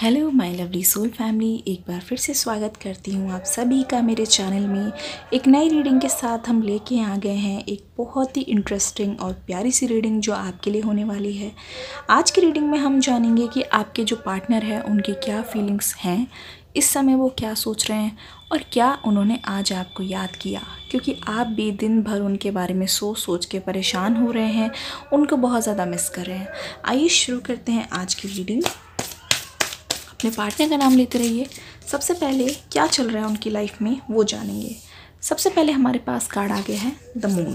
hello my lovely soul family एक बार फिर से स्वागत करती हूँ आप सभी का मेरे चैनल में एक नई रीडिंग के साथ हम लेके आ गए हैं एक बहुत ही इंटरेस्टिंग और प्यारी सी रीडिंग जो आपके लिए होने वाली है आज की रीडिंग में हम जानेंगे कि आपके जो पार्टनर हैं उनकी क्या फीलिंग्स हैं इस समय वो क्या सोच रहे हैं और क्या उन्होंने आज आपको याद किया क्योंकि आप भी दिन भर उनके बारे में सोच सोच के परेशान हो रहे हैं उनको बहुत ज़्यादा मिस कर रहे हैं आइए शुरू करते हैं आज की रीडिंग अपने पार्टनर का नाम लेते रहिए सबसे पहले क्या चल रहा है उनकी लाइफ में वो जानेंगे सबसे पहले हमारे पास कार्ड आ गया है द मून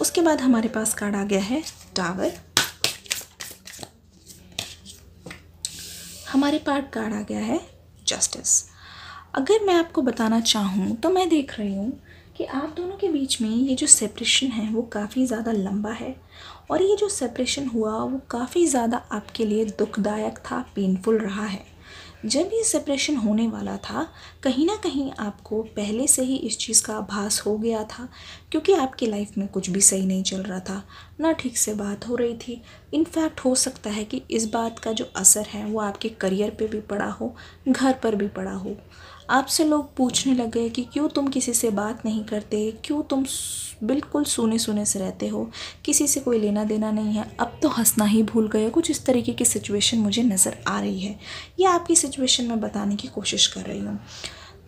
उसके बाद हमारे पास कार्ड आ गया है टावर हमारे पास कार्ड आ गया है जस्टिस अगर मैं आपको बताना चाहूँ तो मैं देख रही हूँ कि आप दोनों के बीच में ये जो सेपरेशन है वो काफ़ी ज़्यादा लंबा है और ये जो सेपरेशन हुआ वो काफ़ी ज़्यादा आपके लिए दुखदायक था पेनफुल रहा है जब ये सेपरेशन होने वाला था कहीं ना कहीं आपको पहले से ही इस चीज़ का आभास हो गया था क्योंकि आपकी लाइफ में कुछ भी सही नहीं चल रहा था ना ठीक से बात हो रही थी इनफैक्ट हो सकता है कि इस बात का जो असर है वो आपके करियर पे भी पड़ा हो घर पर भी पड़ा हो आपसे लोग पूछने लग गए कि क्यों तुम किसी से बात नहीं करते क्यों तुम बिल्कुल सुने सुने से रहते हो किसी से कोई लेना देना नहीं है अब तो हंसना ही भूल गए कुछ इस तरीके की सिचुएशन मुझे नज़र आ रही है ये आपकी सिचुएशन में बताने की कोशिश कर रही हूँ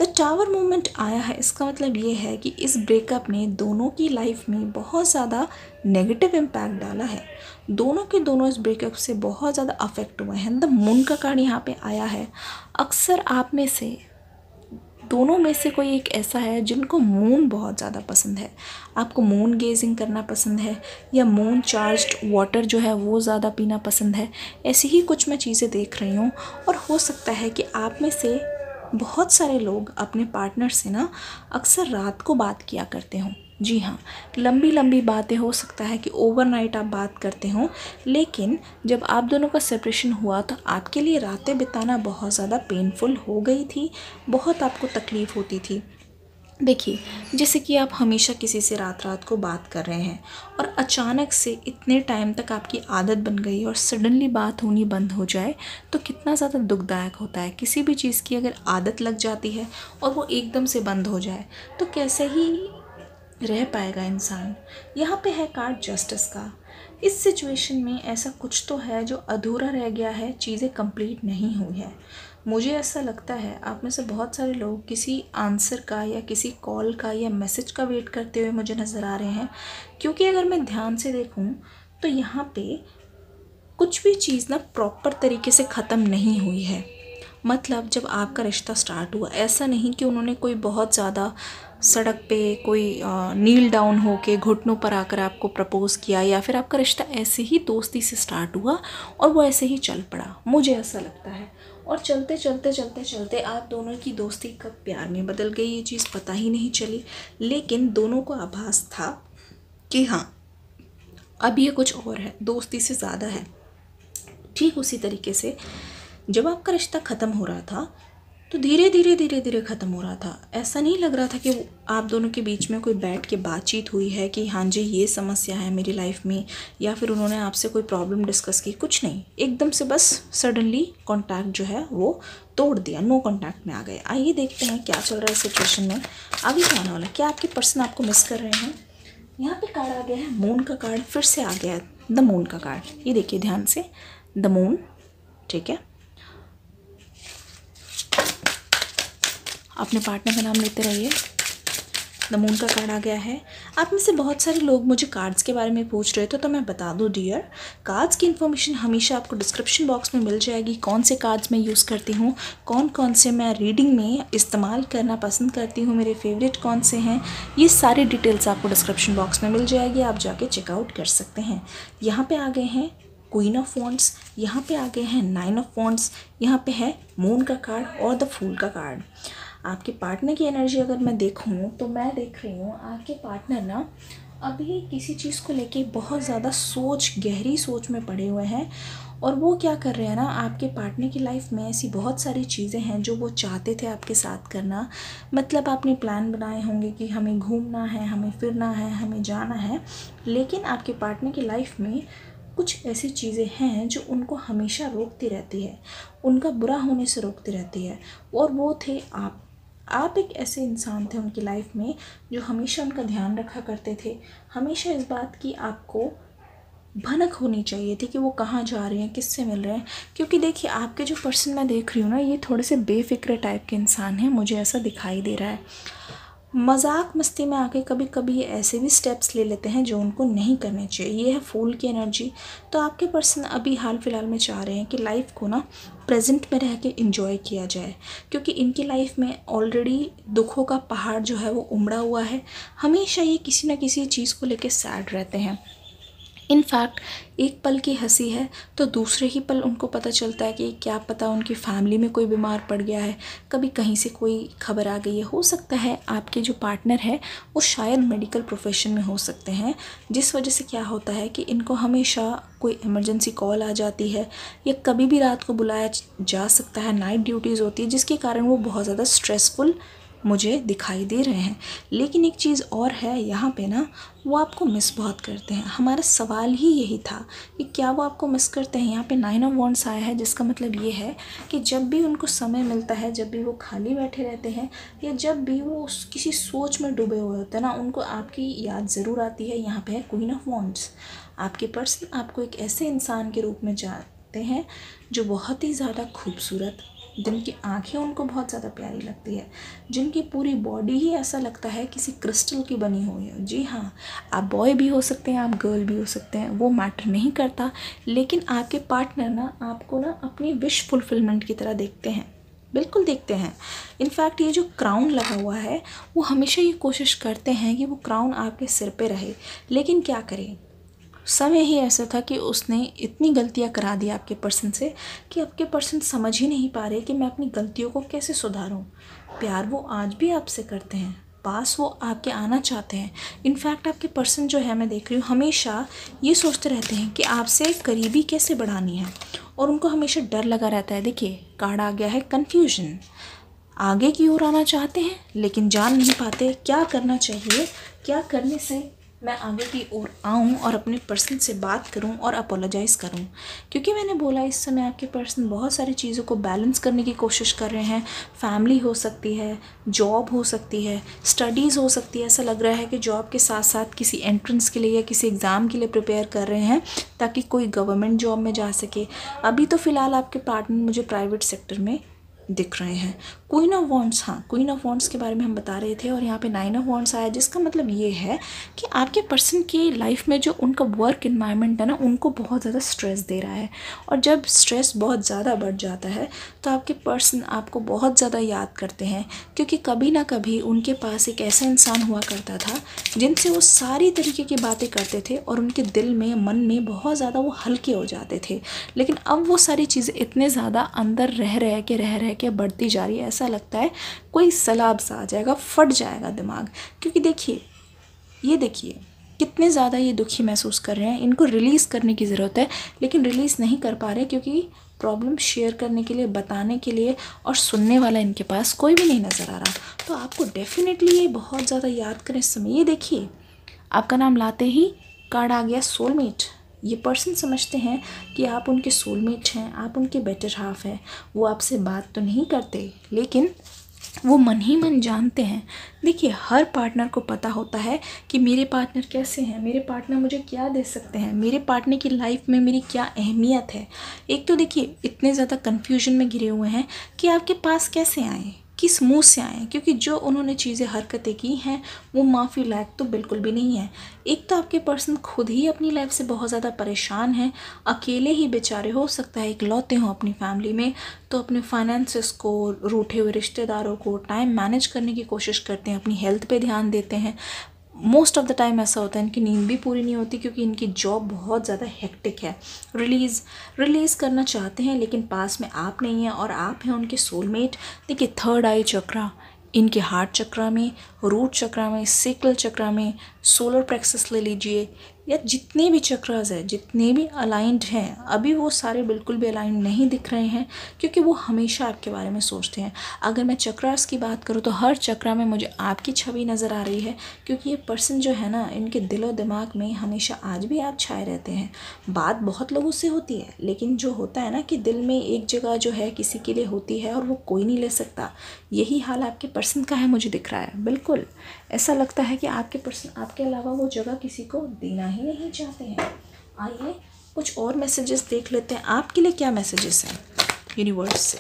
द टावर मोमेंट आया है इसका मतलब ये है कि इस ब्रेकअप ने दोनों की लाइफ में बहुत ज़्यादा नेगेटिव इम्पैक्ट डाला है दोनों के दोनों इस ब्रेकअप से बहुत ज़्यादा अफेक्ट हुए हैं द मून का कार्ड यहाँ पे आया है अक्सर आप में से दोनों में से कोई एक ऐसा है जिनको मून बहुत ज़्यादा पसंद है आपको मून गेजिंग करना पसंद है या मून चार्ज्ड वाटर जो है वो ज़्यादा पीना पसंद है ऐसी ही कुछ मैं चीज़ें देख रही हूँ और हो सकता है कि आप में से बहुत सारे लोग अपने पार्टनर से ना अक्सर रात को बात किया करते हों जी हाँ लंबी लंबी बातें हो सकता है कि ओवरनाइट आप बात करते हो लेकिन जब आप दोनों का सेपरेशन हुआ तो आपके लिए रातें बिताना बहुत ज़्यादा पेनफुल हो गई थी बहुत आपको तकलीफ़ होती थी देखिए जैसे कि आप हमेशा किसी से रात रात को बात कर रहे हैं और अचानक से इतने टाइम तक आपकी आदत बन गई और सडनली बात होनी बंद हो जाए तो कितना ज़्यादा दुखदायक होता है किसी भी चीज़ की अगर आदत लग जाती है और वो एकदम से बंद हो जाए तो कैसे ही रह पाएगा इंसान यहाँ पे है कार्ड जस्टिस का इस सिचुएशन में ऐसा कुछ तो है जो अधूरा रह गया है चीज़ें कंप्लीट नहीं हुई है मुझे ऐसा लगता है आप में से बहुत सारे लोग किसी आंसर का या किसी कॉल का या मैसेज का वेट करते हुए मुझे नज़र आ रहे हैं क्योंकि अगर मैं ध्यान से देखूँ तो यहाँ पे कुछ भी चीज़ ना प्रॉपर तरीके से ख़त्म नहीं हुई है मतलब जब आपका रिश्ता स्टार्ट हुआ ऐसा नहीं कि उन्होंने कोई बहुत ज़्यादा सड़क पे कोई नील डाउन हो के घुटनों पर आकर आपको प्रपोज़ किया या फिर आपका रिश्ता ऐसे ही दोस्ती से स्टार्ट हुआ और वो ऐसे ही चल पड़ा मुझे ऐसा लगता है और चलते चलते चलते चलते आप दोनों की दोस्ती कब प्यार में बदल गई ये चीज़ पता ही नहीं चली लेकिन दोनों को आभास था कि हाँ अब ये कुछ और है दोस्ती से ज़्यादा है ठीक उसी तरीके से जब आपका रिश्ता ख़त्म हो रहा था तो धीरे धीरे धीरे धीरे ख़त्म हो रहा था ऐसा नहीं लग रहा था कि आप दोनों के बीच में कोई बैठ के बातचीत हुई है कि हाँ जी ये समस्या है मेरी लाइफ में या फिर उन्होंने आपसे कोई प्रॉब्लम डिस्कस की कुछ नहीं एकदम से बस सडनली कॉन्टैक्ट जो है वो तोड़ दिया नो कॉन्टैक्ट में आ गए आइए देखते हैं क्या चल रहा है सिचुएशन में अभी क्या आने वाला क्या आपके पर्सन आपको मिस कर रहे हैं यहाँ पर कार्ड आ गया है मून का कार्ड फिर से आ गया है द मून का कार्ड ये देखिए ध्यान से द मून ठीक है अपने पार्टनर का नाम लेते रहिए द मून का कार्ड आ गया है आप में से बहुत सारे लोग मुझे कार्ड्स के बारे में पूछ रहे थे तो, तो मैं बता दूं डियर कार्ड्स की इन्फॉर्मेशन हमेशा आपको डिस्क्रिप्शन बॉक्स में मिल जाएगी कौन से कार्ड्स मैं यूज़ करती हूँ कौन कौन से मैं रीडिंग में इस्तेमाल करना पसंद करती हूँ मेरे फेवरेट कौन से हैं ये सारी डिटेल्स आपको डिस्क्रिप्शन बॉक्स में मिल जाएगी आप जाके चेकआउट कर सकते हैं यहाँ पर आ गए हैं क्वीन ऑफ वॉन्ट्स यहाँ पर आ गए हैं नाइन ऑफ वॉन्ट्स यहाँ पे है मून का कार्ड और द फूल का कार्ड आपके पार्टनर की एनर्जी अगर मैं देखूँ तो मैं देख रही हूँ आपके पार्टनर ना अभी किसी चीज़ को लेके बहुत ज़्यादा सोच गहरी सोच में पड़े हुए हैं और वो क्या कर रहे हैं ना आपके पार्टनर की लाइफ में ऐसी बहुत सारी चीज़ें हैं जो वो चाहते थे आपके साथ करना मतलब आपने प्लान बनाए होंगे कि हमें घूमना है हमें फिरना है हमें जाना है लेकिन आपके पार्टनर की लाइफ में कुछ ऐसी चीज़ें हैं जो उनको हमेशा रोकती रहती है उनका बुरा होने से रोकती रहती है और वो थे आप आप एक ऐसे इंसान थे उनकी लाइफ में जो हमेशा उनका ध्यान रखा करते थे हमेशा इस बात की आपको भनक होनी चाहिए थी कि वो कहाँ जा रहे हैं किससे मिल रहे हैं क्योंकि देखिए आपके जो पर्सन मैं देख रही हूँ ना ये थोड़े से बेफिक्र टाइप के इंसान हैं मुझे ऐसा दिखाई दे रहा है मजाक मस्ती में आके कभी कभी ऐसे भी स्टेप्स ले लेते हैं जो उनको नहीं करने चाहिए ये है फूल की एनर्जी तो आपके पर्सन अभी हाल फिलहाल में चाह रहे हैं कि लाइफ को ना प्रेजेंट में रह के इन्जॉय किया जाए क्योंकि इनकी लाइफ में ऑलरेडी दुखों का पहाड़ जो है वो उमड़ा हुआ है हमेशा ये किसी ना किसी चीज़ को लेके सैड रहते हैं इनफैक्ट एक पल की हंसी है तो दूसरे ही पल उनको पता चलता है कि क्या पता उनकी फैमिली में कोई बीमार पड़ गया है कभी कहीं से कोई खबर आ गई है हो सकता है आपके जो पार्टनर है वो शायद मेडिकल प्रोफेशन में हो सकते हैं जिस वजह से क्या होता है कि इनको हमेशा कोई इमरजेंसी कॉल आ जाती है या कभी भी रात को बुलाया जा सकता है नाइट ड्यूटीज़ होती है जिसके कारण वो बहुत ज़्यादा स्ट्रेसफुल मुझे दिखाई दे रहे हैं लेकिन एक चीज़ और है यहाँ पे ना वो आपको मिस बहुत करते हैं हमारा सवाल ही यही था कि क्या वो आपको मिस करते हैं यहाँ पे नाइन ऑफ वॉन्ट्स आया है जिसका मतलब ये है कि जब भी उनको समय मिलता है जब भी वो खाली बैठे रहते हैं या जब भी वो किसी सोच में डूबे हुए होते हैं ना उनको आपकी याद ज़रूर आती है यहाँ पर है क्वीन ऑफ वॉन्ट्स आपके पर्सन आपको एक ऐसे इंसान के रूप में जाते हैं जो बहुत ही ज़्यादा खूबसूरत जिनकी आँखें उनको बहुत ज़्यादा प्यारी लगती है जिनकी पूरी बॉडी ही ऐसा लगता है किसी क्रिस्टल की बनी हुई है जी हाँ आप बॉय भी हो सकते हैं आप गर्ल भी हो सकते हैं वो मैटर नहीं करता लेकिन आपके पार्टनर ना आपको ना अपनी विश फुलफिलमेंट की तरह देखते हैं बिल्कुल देखते हैं इनफैक्ट ये जो क्राउन लगा हुआ है वो हमेशा ये कोशिश करते हैं कि वो क्राउन आपके सिर पे रहे लेकिन क्या करें समय ही ऐसा था कि उसने इतनी गलतियाँ करा दी आपके पर्सन से कि आपके पर्सन समझ ही नहीं पा रहे कि मैं अपनी गलतियों को कैसे सुधारूँ प्यार वो आज भी आपसे करते हैं पास वो आपके आना चाहते हैं इनफैक्ट आपके पर्सन जो है मैं देख रही हूँ हमेशा ये सोचते रहते हैं कि आपसे करीबी कैसे बढ़ानी है और उनको हमेशा डर लगा रहता है देखिए कार्ड आ गया है कन्फ्यूजन आगे की ओर आना चाहते हैं लेकिन जान नहीं पाते क्या करना चाहिए क्या करने से मैं आगे की ओर आऊँ और अपने पर्सन से बात करूँ और अपोलोजाइज़ करूँ क्योंकि मैंने बोला इस समय आपके पर्सन बहुत सारी चीज़ों को बैलेंस करने की कोशिश कर रहे हैं फैमिली हो सकती है जॉब हो सकती है स्टडीज़ हो सकती है ऐसा लग रहा है कि जॉब के साथ साथ किसी एंट्रेंस के लिए या किसी एग्ज़ाम के लिए प्रिपेयर कर रहे हैं ताकि कोई गवर्नमेंट जॉब में जा सके अभी तो फ़िलहाल आपके पार्टनर मुझे प्राइवेट सेक्टर में दिख रहे हैं क्वीन ऑफ वॉन्ट्स हाँ क्वीन ऑफ वॉन्ट्स के बारे में हम बता रहे थे और यहाँ पे नाइन ऑफ वॉन्ट्स आया जिसका मतलब ये है कि आपके पर्सन की लाइफ में जो उनका वर्क इन्वायरमेंट है ना उनको बहुत ज़्यादा स्ट्रेस दे रहा है और जब स्ट्रेस बहुत ज़्यादा बढ़ जाता है तो आपके पर्सन आपको बहुत ज़्यादा याद करते हैं क्योंकि कभी ना कभी उनके पास एक ऐसा इंसान हुआ करता था जिनसे वो सारी तरीके की बातें करते थे और उनके दिल में मन में बहुत ज़्यादा वो हल्के हो जाते थे लेकिन अब वो सारी चीज़ें इतने ज़्यादा अंदर रह रह के रह रह के बढ़ती जा रही है ऐसा लगता है कोई सलाब सा आ जाएगा फट जाएगा दिमाग क्योंकि देखिए ये देखिए कितने ज़्यादा ये दुखी महसूस कर रहे हैं इनको रिलीज़ करने की ज़रूरत है लेकिन रिलीज़ नहीं कर पा रहे क्योंकि प्रॉब्लम शेयर करने के लिए बताने के लिए और सुनने वाला इनके पास कोई भी नहीं नज़र आ रहा तो आपको डेफिनेटली ये बहुत ज़्यादा याद करें समय ये देखिए आपका नाम लाते ही कार्ड आ गया सोलमेट ये पर्सन समझते हैं कि आप उनके सोलमेट हैं आप उनके बेटर हाफ हैं वो आपसे बात तो नहीं करते लेकिन वो मन ही मन जानते हैं देखिए हर पार्टनर को पता होता है कि मेरे पार्टनर कैसे हैं मेरे पार्टनर मुझे क्या दे सकते हैं मेरे पार्टनर की लाइफ में मेरी क्या अहमियत है एक तो देखिए इतने ज़्यादा कन्फ्यूजन में घिरे हुए हैं कि आपके पास कैसे आएँ किस मुंह से आए हैं क्योंकि जो उन्होंने चीज़ें हरकतें की हैं वो माफ़ी लायक तो बिल्कुल भी नहीं है एक तो आपके पर्सन खुद ही अपनी लाइफ से बहुत ज़्यादा परेशान हैं अकेले ही बेचारे हो सकता है इकलौते हों अपनी फैमिली में तो अपने फाइनेंस को रूठे हुए रिश्तेदारों को टाइम मैनेज करने की कोशिश करते हैं अपनी हेल्थ पे ध्यान देते हैं मोस्ट ऑफ़ द टाइम ऐसा होता है इनकी नींद भी पूरी नहीं होती क्योंकि इनकी जॉब बहुत ज़्यादा हेक्टिक है रिलीज़ रिलीज़ करना चाहते हैं लेकिन पास में आप नहीं हैं और आप हैं उनके सोलमेट देखिए थर्ड आई चक्रा इनके हार्ट चक्रा में रूट चक्रा में सिकल चक्रा में सोलर प्रैक्सिस ले लीजिए या जितने भी चक्रास है जितने भी अलाइंड हैं अभी वो सारे बिल्कुल भी अलाइंड नहीं दिख रहे हैं क्योंकि वो हमेशा आपके बारे में सोचते हैं अगर मैं चक्रास की बात करूँ तो हर चक्रा में मुझे आपकी छवि नज़र आ रही है क्योंकि ये पर्सन जो है ना इनके दिलो दिमाग में हमेशा आज भी आप छाए रहते हैं बात बहुत लोगों से होती है लेकिन जो होता है ना कि दिल में एक जगह जो है किसी के लिए होती है और वो कोई नहीं ले सकता यही हाल आपके पर्सन का है मुझे दिख रहा है बिल्कुल ऐसा लगता है कि आपके पर्सन आपके अलावा वो जगह किसी को देना ही ही चाहते हैं आइए कुछ और मैसेजेस देख लेते हैं आपके लिए क्या मैसेजेस हैं यूनिवर्स से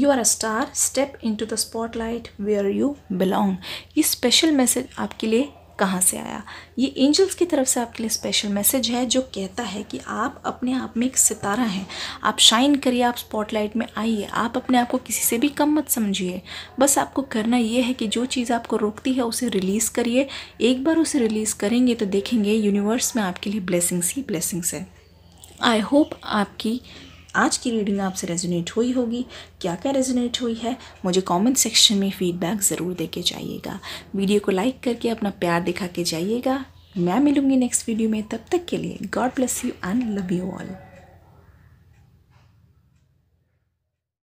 you are a star step into the spotlight where you belong ये स्पेशल मैसेज आपके लिए कहाँ से आया ये एंजल्स की तरफ से आपके लिए स्पेशल मैसेज है जो कहता है कि आप अपने आप में एक सितारा हैं आप शाइन करिए आप स्पॉटलाइट में आइए आप अपने आप को किसी से भी कम मत समझिए बस आपको करना ये है कि जो चीज़ आपको रोकती है उसे रिलीज़ करिए एक बार उसे रिलीज़ करेंगे तो देखेंगे यूनिवर्स में आपके लिए ब्लेसिंग्स ही ब्लेसिंग्स है आई होप आपकी आज की रीडिंग आपसे रेजोनेट हुई होगी क्या क्या रेजोनेट हुई है मुझे कमेंट सेक्शन में फीडबैक ज़रूर दे के जाइएगा वीडियो को लाइक करके अपना प्यार दिखा के जाइएगा मैं मिलूंगी नेक्स्ट वीडियो में तब तक के लिए God bless you and love you all